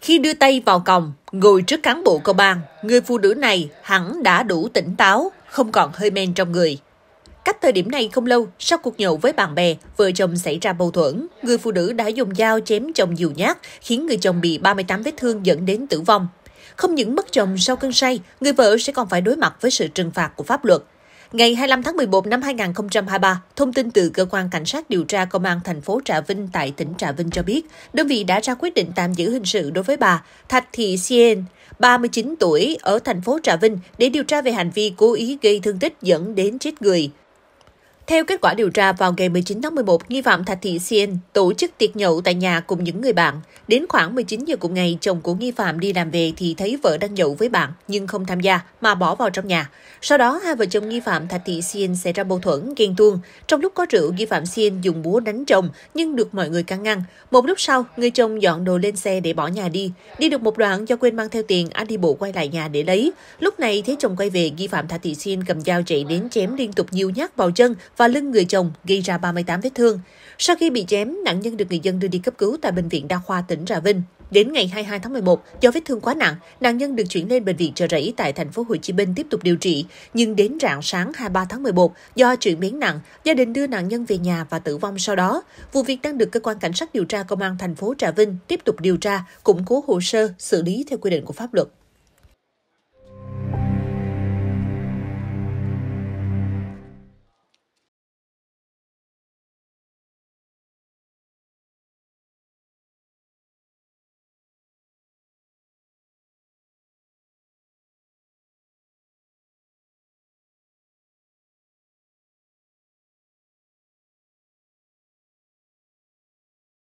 Khi đưa tay vào còng, ngồi trước cán bộ công an, người phụ nữ này hẳn đã đủ tỉnh táo, không còn hơi men trong người. Cách thời điểm này không lâu, sau cuộc nhậu với bạn bè, vợ chồng xảy ra mâu thuẫn. Người phụ nữ đã dùng dao chém chồng nhiều nhát, khiến người chồng bị 38 vết thương dẫn đến tử vong. Không những mất chồng sau cơn say, người vợ sẽ còn phải đối mặt với sự trừng phạt của pháp luật. Ngày 25 tháng 11 năm 2023, thông tin từ cơ quan cảnh sát điều tra công an thành phố Trà Vinh tại tỉnh Trà Vinh cho biết, đơn vị đã ra quyết định tạm giữ hình sự đối với bà Thạch Thị Sien, 39 tuổi, ở thành phố Trà Vinh để điều tra về hành vi cố ý gây thương tích dẫn đến chết người. Theo kết quả điều tra, vào ngày 19 tháng 11, nghi phạm Thạch Thị Siên tổ chức tiệc nhậu tại nhà cùng những người bạn. Đến khoảng 19 giờ cùng ngày, chồng của nghi phạm đi làm về thì thấy vợ đang nhậu với bạn nhưng không tham gia mà bỏ vào trong nhà. Sau đó, hai vợ chồng nghi phạm Thạch Thị Siên xảy ra mâu thuẫn, ghen tuông. Trong lúc có rượu, nghi phạm Siên dùng búa đánh chồng nhưng được mọi người can ngăn. Một lúc sau, người chồng dọn đồ lên xe để bỏ nhà đi. Đi được một đoạn do quên mang theo tiền, anh đi bộ quay lại nhà để lấy. Lúc này thấy chồng quay về, nghi phạm Thạch Thị Siên cầm dao chạy đến chém liên tục nhiều nhát vào chân và lưng người chồng gây ra 38 vết thương. Sau khi bị chém, nạn nhân được người dân đưa đi cấp cứu tại Bệnh viện Đa khoa tỉnh Trà Vinh. Đến ngày 22 tháng 11, do vết thương quá nặng, nạn nhân được chuyển lên bệnh viện trợ Rẫy tại thành phố Hồ Chí Minh tiếp tục điều trị, nhưng đến rạng sáng 23 tháng 11, do chuyển biến nặng, gia đình đưa nạn nhân về nhà và tử vong sau đó. Vụ việc đang được cơ quan cảnh sát điều tra công an thành phố Trà Vinh tiếp tục điều tra, củng cố hồ sơ, xử lý theo quy định của pháp luật.